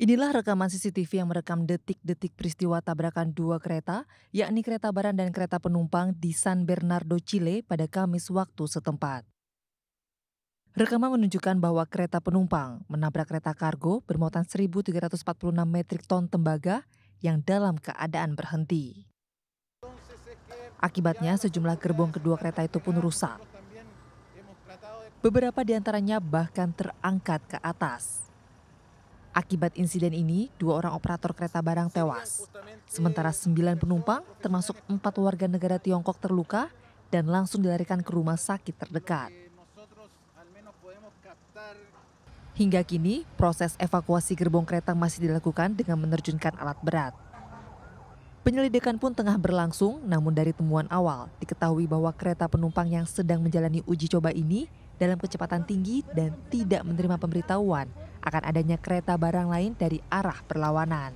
Inilah rekaman CCTV yang merekam detik-detik peristiwa tabrakan dua kereta, yakni kereta barang dan kereta penumpang di San Bernardo, Chile pada Kamis waktu setempat. Rekaman menunjukkan bahwa kereta penumpang menabrak kereta kargo bermuatan 1.346 metrik ton tembaga yang dalam keadaan berhenti. Akibatnya sejumlah gerbong kedua kereta itu pun rusak. Beberapa di antaranya bahkan terangkat ke atas. Akibat insiden ini, dua orang operator kereta barang tewas. Sementara sembilan penumpang, termasuk empat warga negara Tiongkok terluka dan langsung dilarikan ke rumah sakit terdekat. Hingga kini, proses evakuasi gerbong kereta masih dilakukan dengan menerjunkan alat berat. Penyelidikan pun tengah berlangsung, namun dari temuan awal diketahui bahwa kereta penumpang yang sedang menjalani uji coba ini dalam kecepatan tinggi dan tidak menerima pemberitahuan akan adanya kereta barang lain dari arah perlawanan.